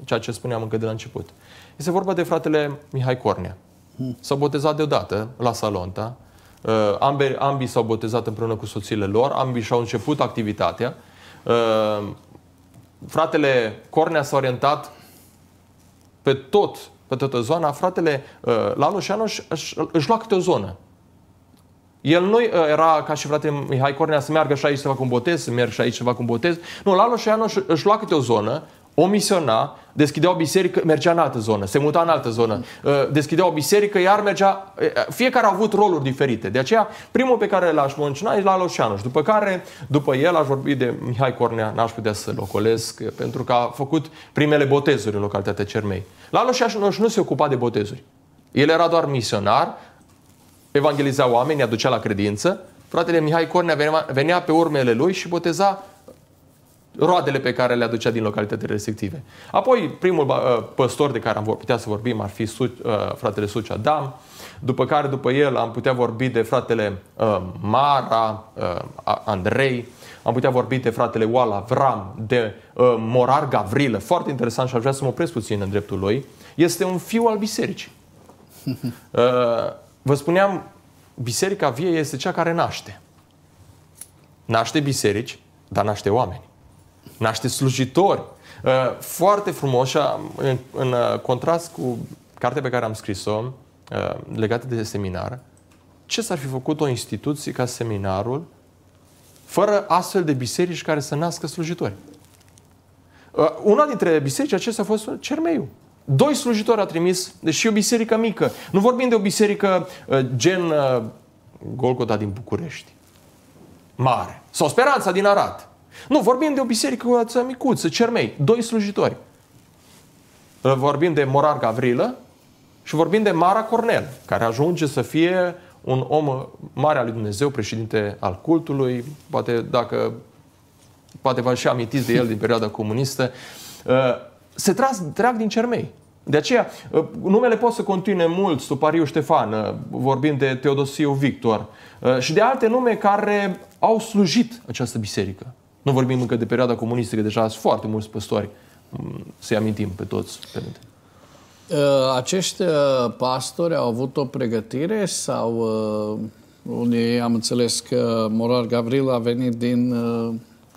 ceea ce spuneam încă de la început. Este vorba de fratele Mihai Cornea. Hmm. S-a botezat deodată la Salonta, uh, ambii, ambii s-au botezat împreună cu soțiile lor, ambii și-au început activitatea. Uh, fratele Cornea s-a orientat pe tot, pe toată zona. Fratele Lalu Șanoș își lua câte o zonă el nu uh, era ca și frate Mihai Cornea să meargă și aici să fac un botez, să merg și aici să fac un botez. Nu, la Loșoianu își lua câte o zonă, o misiona, deschidea o biserică, mergea în altă zonă, se muta în altă zonă, mm. uh, deschidea o biserică, iar mergea, uh, fiecare a avut roluri diferite. De aceea, primul pe care l-aș mânciuna e la Loșeanu și după care, după el, aș vorbi de Mihai Cornea, n-aș putea să locolesc, pentru că a făcut primele botezuri în localitatea Cermei. La Loșeanu nu se ocupa de botezuri. El era doar misionar, evangeliza oameni, îi aducea la credință. Fratele Mihai Cornea venea pe urmele lui și boteza roadele pe care le aducea din localitățile respective. Apoi, primul ă, păstor de care am putea să vorbim ar fi Su- ă, fratele Suci Adam, după care, după el, am putea vorbi de fratele ă, Mara, Andrei, am putea vorbi de fratele Oala Vram, de Morar Gavrilă, foarte interesant și aș vrea să mă opresc puțin în dreptul lui, este un fiu al bisericii. Vă spuneam, biserica vie este cea care naște. Naște biserici, dar naște oameni. Naște slujitori. Uh, foarte frumos și în uh, contrast cu cartea pe care am scris-o, uh, legată de seminar, ce s-ar fi făcut o instituție ca seminarul fără astfel de biserici care să nască slujitori? Una dintre biserici acestea a fost Cermeiu. Doi slujitori a trimis, deși o biserică mică. Nu vorbim de o biserică uh, gen uh, Golgota din București, mare, sau Speranța din Arad. Nu, vorbim de o biserică cu o micuță, Cermei, doi slujitori. Uh, vorbim de Morar Gavrilă și vorbim de Mara Cornel, care ajunge să fie un om mare al lui Dumnezeu, președinte al cultului, poate dacă poate vă și amintiți de el din perioada comunistă, se tras, trag din cermei. De aceea, uh, numele pot să continue mult, Supariu Ștefan, uh, vorbim de Teodosiu Victor uh, și de alte nume care au slujit această biserică. Nu vorbim încă de perioada comunistă, că deja sunt foarte mulți păstori. Mm, să-i amintim pe toți. Părinte. Acești pastori au avut o pregătire sau unii am înțeles că Morar Gavril a venit din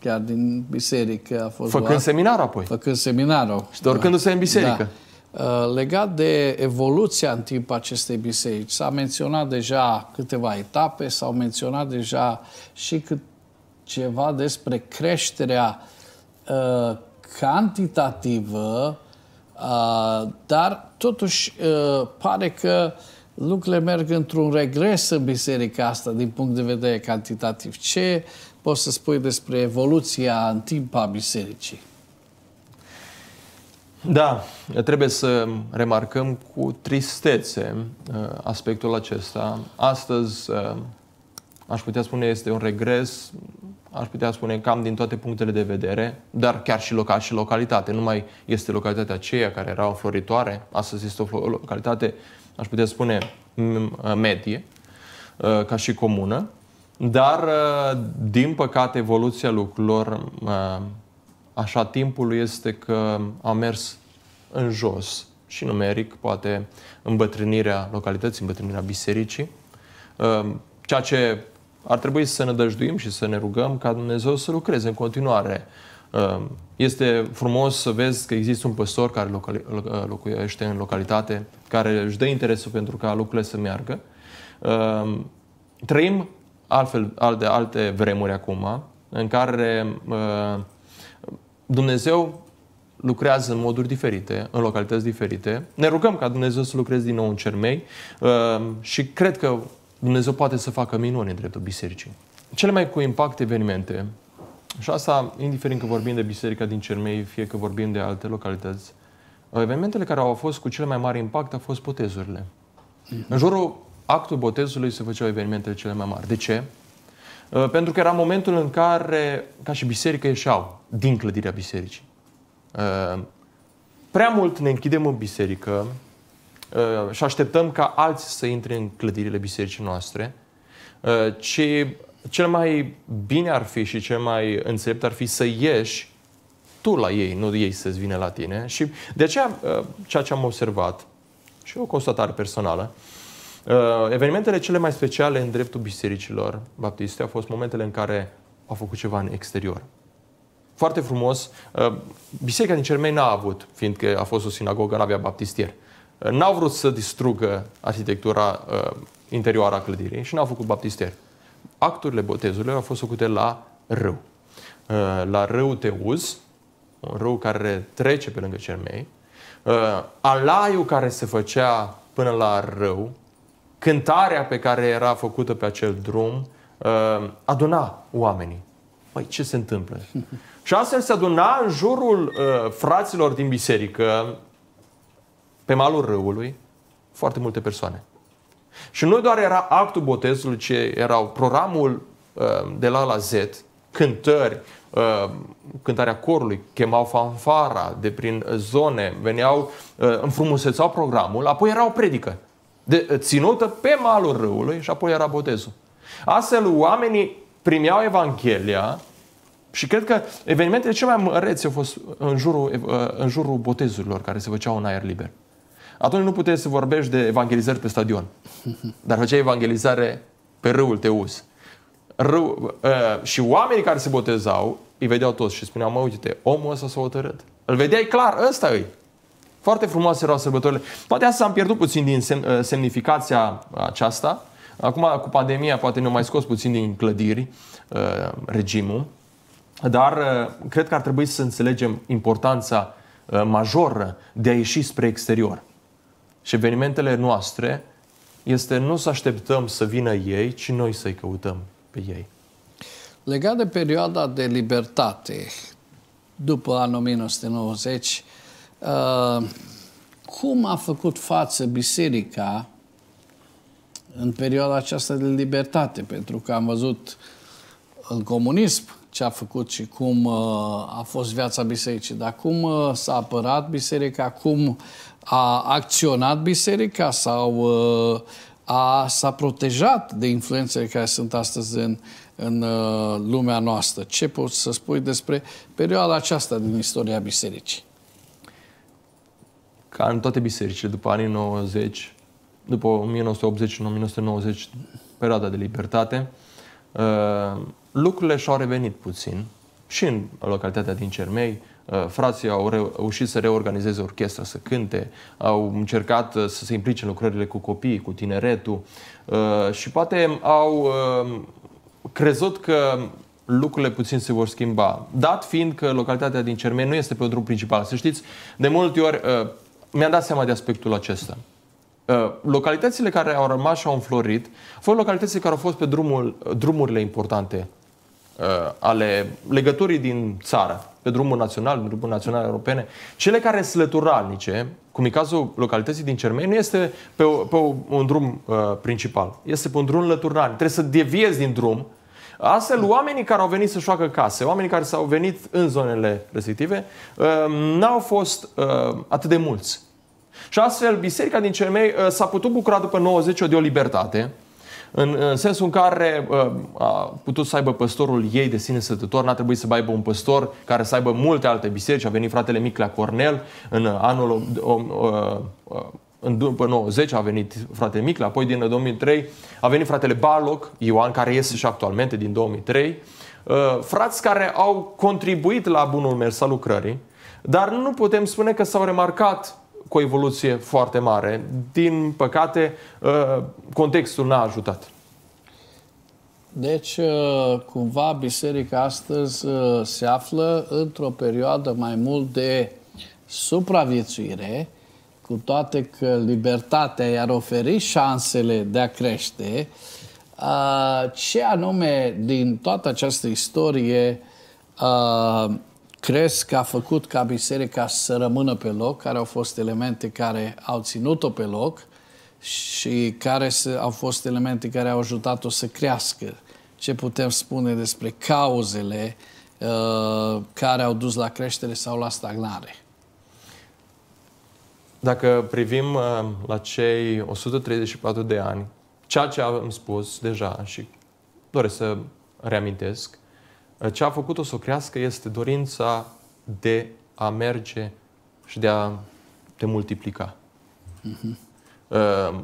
chiar din biserică a fost Făcând luat, seminar apoi. Făcând seminarul. Și dorcându-se da. în biserică. Da. Uh, legat de evoluția în timpul acestei biserici, s-a menționat deja câteva etape, s-au menționat deja și cât ceva despre creșterea uh, cantitativă, uh, dar totuși pare că lucrurile merg într-un regres în biserica asta din punct de vedere cantitativ. Ce poți să spui despre evoluția în timp a bisericii? Da, trebuie să remarcăm cu tristețe uh, aspectul acesta. Astăzi, uh, aș putea spune, este un regres, aș putea spune cam din toate punctele de vedere, dar chiar și local și localitate. Nu mai este localitatea aceea care era o floritoare, astăzi este o localitate, aș putea spune, medie, uh, ca și comună. Dar, uh, din păcate, evoluția lucrurilor, uh, așa, timpul este că a mers în jos și numeric, poate îmbătrânirea localității, îmbătrânirea bisericii, uh, ceea ce ar trebui să ne dăjduim și să ne rugăm ca Dumnezeu să lucreze în continuare. Este frumos să vezi că există un păstor care locuiește în localitate, care își dă interesul pentru ca lucrurile să meargă. Trăim altfel, alte, alte vremuri acum, în care uh, Dumnezeu lucrează în moduri diferite, în localități diferite. Ne rugăm ca Dumnezeu să lucreze din nou în cermei uh, și cred că Dumnezeu poate să facă minuni în dreptul bisericii. Cele mai cu impact evenimente, și asta indiferent că vorbim de biserica din Cermei, fie că vorbim de alte localități, evenimentele care au fost cu cel mai mare impact au fost potezurile. În jurul actul botezului se făceau evenimentele cele mai mari. De ce? Uh, pentru că era momentul în care, ca și biserică, ieșeau din clădirea bisericii. Uh, prea mult ne închidem în biserică uh, și așteptăm ca alții să intre în clădirile bisericii noastre, ci cel mai bine ar fi și cel mai înțelept ar fi să ieși tu la ei, nu ei să-ți vină la tine. Și de aceea, ceea ce am observat, și o constatare personală, Uh, evenimentele cele mai speciale în dreptul bisericilor baptiste au fost momentele în care au făcut ceva în exterior. Foarte frumos, uh, biserica din Cermei n-a avut, fiindcă a fost o sinagogă, n-avea baptistier. Uh, n-au vrut să distrugă arhitectura interioară a clădirii și n-au făcut baptistier. Acturile botezurilor au fost făcute la râu. La râu Teuz, un râu care trece pe lângă Cermei, alaiul care se făcea până la râu, cântarea pe care era făcută pe acel drum uh, aduna oamenii. Păi ce se întâmplă? Și astfel se aduna în jurul uh, fraților din biserică, pe malul râului, foarte multe persoane. Și nu doar era actul botezului, ci era programul uh, de la la Z, cântări, cântarea corului, chemau fanfara de prin zone, veneau, înfrumusețau programul, apoi era o predică de, eh, ținută pe malul râului și apoi era botezul. Astfel, oamenii primeau Evanghelia și cred că evenimentele cele mai măreți au fost în jurul, eh, în jurul botezurilor care se făceau în aer liber. Atunci nu puteai să vorbești de evangelizări pe stadion, dar făceai evangelizare pe râul Teus. Râu, uh, și oamenii care se botezau, îi vedeau toți și spuneau, mă, uite-te, omul ăsta s-a hotărât. Îl vedeai clar, ăsta îi. Foarte frumoase erau sărbătorile. Poate asta am pierdut puțin din sem- uh, semnificația aceasta. Acum, cu pandemia, poate ne mai scos puțin din clădiri uh, regimul. Dar uh, cred că ar trebui să înțelegem importanța majoră de a ieși spre exterior. Și evenimentele noastre este nu să așteptăm să vină ei, ci noi să-i căutăm pe ei. Legat de perioada de libertate, după anul 1990, Uh, cum a făcut față biserica în perioada aceasta de libertate? Pentru că am văzut în comunism ce a făcut și cum uh, a fost viața bisericii, dar cum uh, s-a apărat biserica, cum a acționat biserica sau uh, a, s-a protejat de influențele care sunt astăzi în, în uh, lumea noastră. Ce poți să spui despre perioada aceasta din istoria bisericii? ca în toate bisericile, după anii 90, după 1980 și 1990, perioada de libertate, uh, lucrurile și-au revenit puțin și în localitatea din Cermei, uh, frații au reușit să reorganizeze orchestra, să cânte, au încercat uh, să se implice în lucrările cu copiii, cu tineretul și poate au crezut că lucrurile puțin se vor schimba. Dat fiind că localitatea din Cermei nu este pe un drum principal. Să știți, de multe ori mi-am dat seama de aspectul acesta. Uh, localitățile care au rămas și au înflorit au localitățile care au fost pe drumul, drumurile importante uh, ale legăturii din țară, pe drumul național, pe drumul național europene, cele care sunt lăturalnice, cum e cazul localității din Cermeni, nu este pe, pe un drum uh, principal, este pe un drum lăturnal. Trebuie să deviezi din drum Astfel, oamenii care au venit să-și facă case, oamenii care s-au venit în zonele respective, uh, n-au fost uh, atât de mulți. Și astfel, biserica din Cermei uh, s-a putut bucura după 90 de o libertate, în, în sensul în care uh, a putut să aibă păstorul ei de sine sătător, n-a trebuit să aibă un păstor care să aibă multe alte biserici. A venit fratele Miclea Cornel în anul în după 90 uh, a venit fratele Micle, apoi din 2003 a venit fratele Baloc, Ioan, care este și actualmente din 2003. Uh, frați care au contribuit la bunul mers al lucrării, dar nu putem spune că s-au remarcat cu o evoluție foarte mare. Din păcate, uh, contextul n-a ajutat. Deci, cumva, biserica astăzi se află într-o perioadă mai mult de supraviețuire, cu toate că libertatea i-ar oferi șansele de a crește, ce anume din toată această istorie crezi că a făcut ca biserica să rămână pe loc, care au fost elemente care au ținut-o pe loc și care au fost elemente care au ajutat-o să crească? Ce putem spune despre cauzele care au dus la creștere sau la stagnare? Dacă privim uh, la cei 134 de ani, ceea ce am spus deja și doresc să reamintesc, uh, ce a făcut-o să o crească este dorința de a merge și de a te multiplica. Uh-huh. Uh,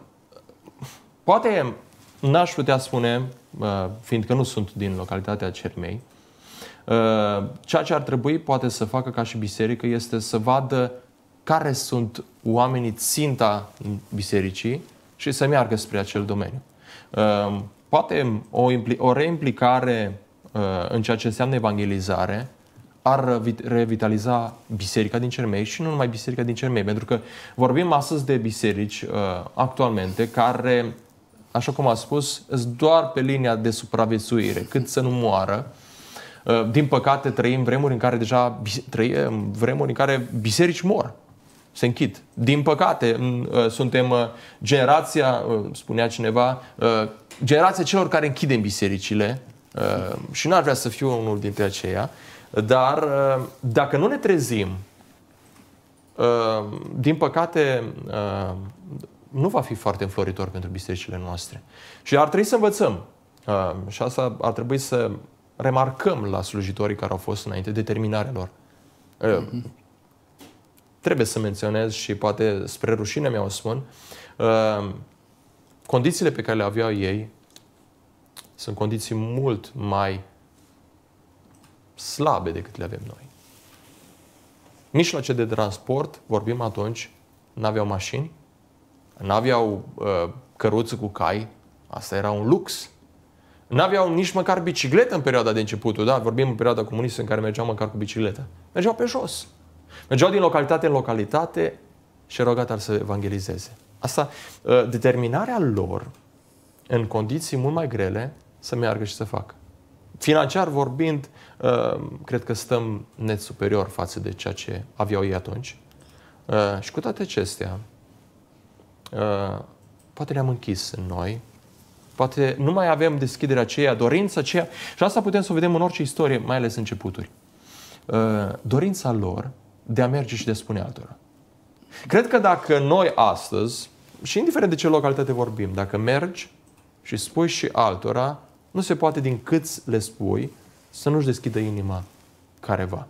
poate n-aș putea spune, uh, fiindcă nu sunt din localitatea Cermei, uh, ceea ce ar trebui poate să facă ca și biserică este să vadă care sunt oamenii ținta bisericii și să meargă spre acel domeniu. Ehm, poate o, o reimplicare eh, în ceea ce înseamnă evangelizare ar revitaliza biserica din Cermei și nu numai biserica din Cermei, pentru că vorbim astăzi de biserici eh, actualmente care, așa cum am spus, sunt doar pe linia de supraviețuire, cât să nu moară, eh, din păcate trăim vremuri în care deja trăim vremuri în care biserici mor se închid. Din păcate, uh, suntem uh, generația, uh, spunea cineva, generația celor care închidem bisericile și n-ar vrea să fiu unul dintre aceia, dar dacă nu ne trezim, din păcate, nu va fi foarte înfloritor pentru bisericile noastre. Și ar trebui să învățăm. Și asta ar trebui să remarcăm la slujitorii care au fost înainte determinarea lor. Mm-hmm trebuie să menționez și poate spre rușine mi o spun, uh, condițiile pe care le aveau ei sunt condiții mult mai slabe decât le avem noi. Mijloace de transport, vorbim atunci, n-aveau mașini, n-aveau uh, căruță cu cai, asta era un lux. N-aveau nici măcar bicicletă în perioada de început, da? Vorbim în perioada comunistă în care mergeam măcar cu bicicletă. Mergeau pe jos. Mergeau din localitate în localitate și rogat ar să evangelizeze. Asta, ă, determinarea lor, în condiții mult mai grele, să meargă și să facă. Financiar vorbind, ă, cred că stăm net superior față de ceea ce aveau ei atunci. Ă, și cu toate acestea, poate ne-am închis în noi, poate nu mai avem deschiderea aceea, dorința aceea. Și asta putem să o vedem în orice istorie, mai ales începuturi. Dorința lor de a merge și de a spune altora. Cred că dacă noi astăzi, și indiferent de ce localitate vorbim, dacă mergi și spui și altora, nu se poate din cât le spui să nu-și deschidă inima careva.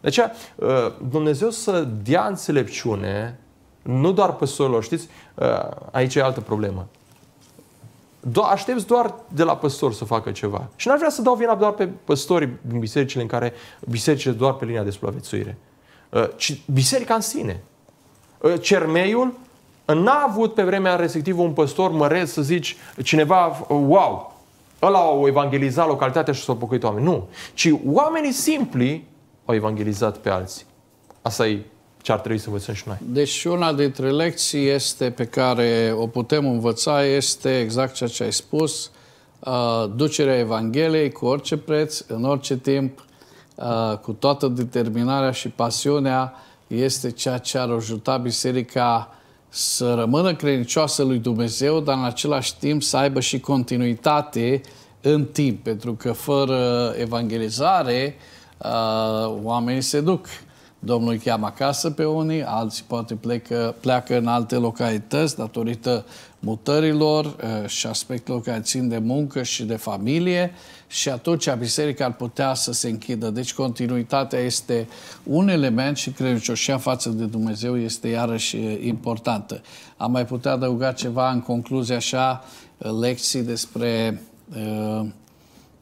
De aceea, uh, Dumnezeu să dea înțelepciune, nu doar pe știți, uh, aici e altă problemă do- aștepți doar de la păstor să facă ceva. Și n-ar vrea să dau vina doar pe păstorii din bisericile în care bisericile doar pe linia de supraviețuire, uh, ci biserica în sine. Uh, cermeiul n-a avut pe vremea respectivă un păstor măreț să zici cineva, wow, ăla au evangelizat localitatea și s-au păcăit oameni. Nu, ci oamenii simpli au evangelizat pe alții. Asta e ce ar trebui să învățăm și noi. Deci una dintre lecții este pe care o putem învăța este exact ceea ce ai spus, uh, ducerea Evangheliei cu orice preț, în orice timp, uh, cu toată determinarea și pasiunea, este ceea ce ar ajuta biserica să rămână credincioasă lui Dumnezeu, dar în același timp să aibă și continuitate în timp, pentru că fără evangelizare uh, oamenii se duc. Domnul îi cheamă acasă pe unii, alții poate plecă, pleacă în alte localități datorită mutărilor eh, și aspectelor care țin de muncă și de familie și atunci biserica ar putea să se închidă. Deci continuitatea este un element și credincioșia față de Dumnezeu este iarăși eh, importantă. Am mai putea adăuga ceva în concluzie așa, eh, lecții despre uh,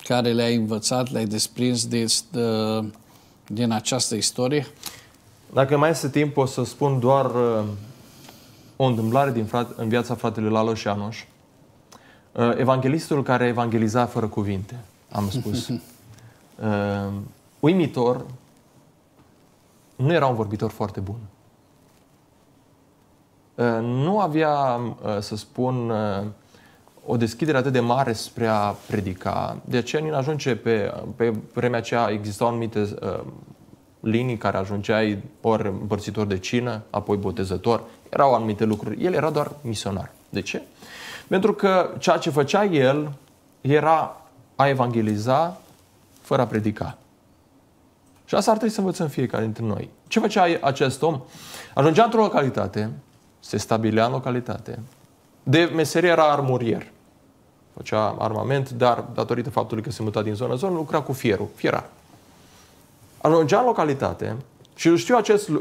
care le-ai învățat, le-ai desprins de, uh, din această istorie? Dacă mai este timp, o să spun doar uh, o întâmplare din frate, în viața fratelui Lalo și Anoș. Uh, evanghelistul care evangeliza fără cuvinte, am spus. Uh, uimitor, nu era un vorbitor foarte bun. Nu avea, să spun, o deschidere atât de mare spre a predica. De aceea, nu ajunge pe, pe vremea aceea existau anumite uh, linii care ajungeai ori împărțitor de cină, apoi botezător, erau anumite lucruri. El era doar misionar. De ce? Pentru că ceea ce făcea el era a evangeliza fără a predica. Și asta ar trebui să învățăm fiecare dintre noi. Ce făcea acest om? Ajungea într-o localitate, se stabilea în localitate. De meserie era armurier. Făcea armament, dar datorită faptului că se muta din zonă în zonă, lucra cu fierul, fierar. În localitate, și știu acest uh,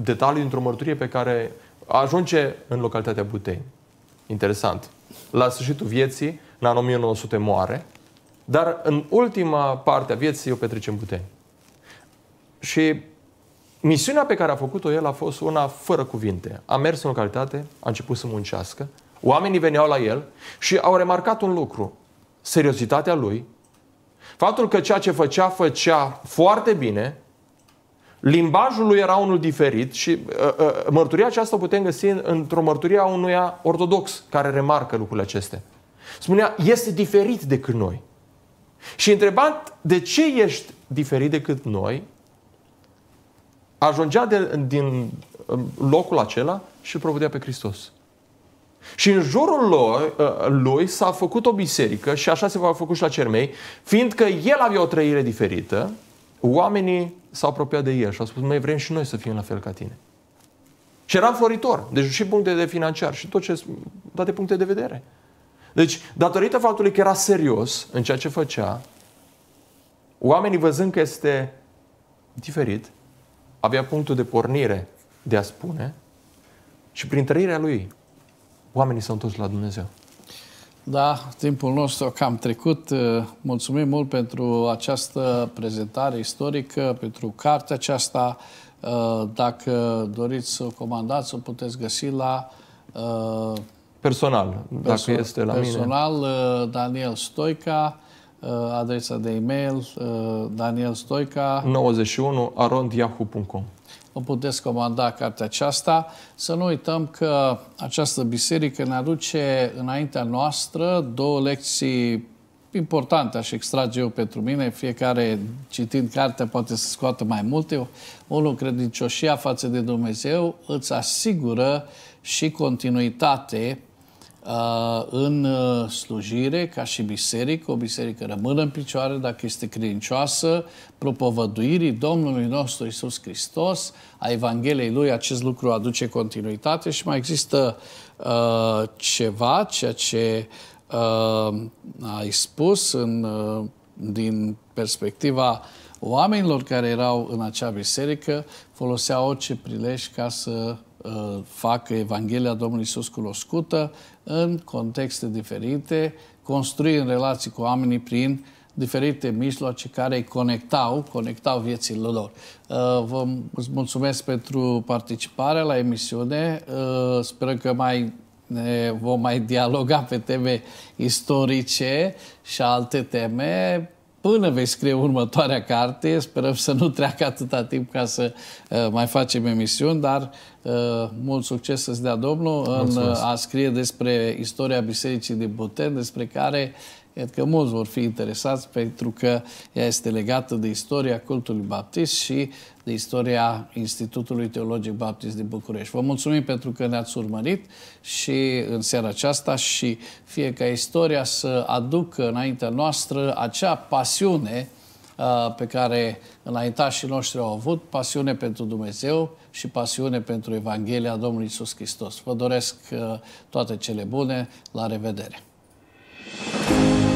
detaliu dintr-o mărturie pe care ajunge în localitatea Butei. Interesant. La sfârșitul vieții, în anul 1900 moare, dar în ultima parte a vieții o petrece în Butei. Și misiunea pe care a făcut-o el a fost una fără cuvinte. A mers în localitate, a început să muncească, oamenii veneau la el și au remarcat un lucru. Seriozitatea lui, Faptul că ceea ce făcea, făcea foarte bine, limbajul lui era unul diferit și uh, uh, mărturia aceasta o putem găsi într-o mărturie a unuia ortodox care remarcă lucrurile acestea. Spunea, este diferit decât noi. Și întrebat de ce ești diferit decât noi, ajungea de, din locul acela și provedea pe Hristos. Și în jurul lui, ă, lui s-a făcut o biserică și așa se va făcut și la Cermei, fiindcă el avea o trăire diferită, oamenii s-au apropiat de el și au spus, mai vrem și noi să fim la fel ca tine. Și era floritor, deci și puncte de financiar și tot ce, toate puncte de vedere. Deci, datorită faptului că era serios în ceea ce făcea, oamenii văzând că este diferit, avea punctul de pornire de a spune și prin trăirea lui oamenii s-au întors la Dumnezeu. Da, timpul nostru cam trecut. Eh, mulțumim mult pentru această prezentare istorică, pentru cartea aceasta. Eh, dacă doriți să o comandați, o puteți găsi la... Eh, personal, perso- dacă este la personal, mine. Personal, Daniel Stoica, adresa de e-mail Stoica. 91 arondiahu.com o puteți comanda cartea aceasta. Să nu uităm că această biserică ne aduce înaintea noastră două lecții importante, aș extrage eu pentru mine. Fiecare citind cartea poate să scoată mai multe. Unul, credincioșia față de Dumnezeu îți asigură și continuitate Uh, în uh, slujire ca și biserică, o biserică rămână în picioare dacă este credincioasă, propovăduirii Domnului nostru Isus Hristos, a Evangheliei Lui, acest lucru aduce continuitate și mai există uh, ceva, ceea ce uh, ai spus în, uh, din perspectiva oamenilor care erau în acea biserică, foloseau orice prilej ca să Uh, facă Evanghelia Domnului Iisus cunoscută în contexte diferite, construind relații cu oamenii prin diferite mijloace care îi conectau, conectau viețile lor. Uh, vă mulțumesc pentru participarea la emisiune. Uh, sperăm că mai ne vom mai dialoga pe teme istorice și alte teme până vei scrie următoarea carte, sperăm să nu treacă atâta timp ca să uh, mai facem emisiuni, dar uh, mult succes să-ți dea Domnul Mulțumesc. în uh, a scrie despre istoria Bisericii de Buten, despre care uh, Cred că mulți vor fi interesați pentru că ea este legată de istoria cultului baptist și de istoria Institutului Teologic Baptist din București. Vă mulțumim pentru că ne-ați urmărit și în seara aceasta și fie ca istoria să aducă înaintea noastră acea pasiune uh, pe care înaintașii noștri au avut, pasiune pentru Dumnezeu și pasiune pentru Evanghelia Domnului Isus Hristos. Vă doresc uh, toate cele bune, la revedere! Música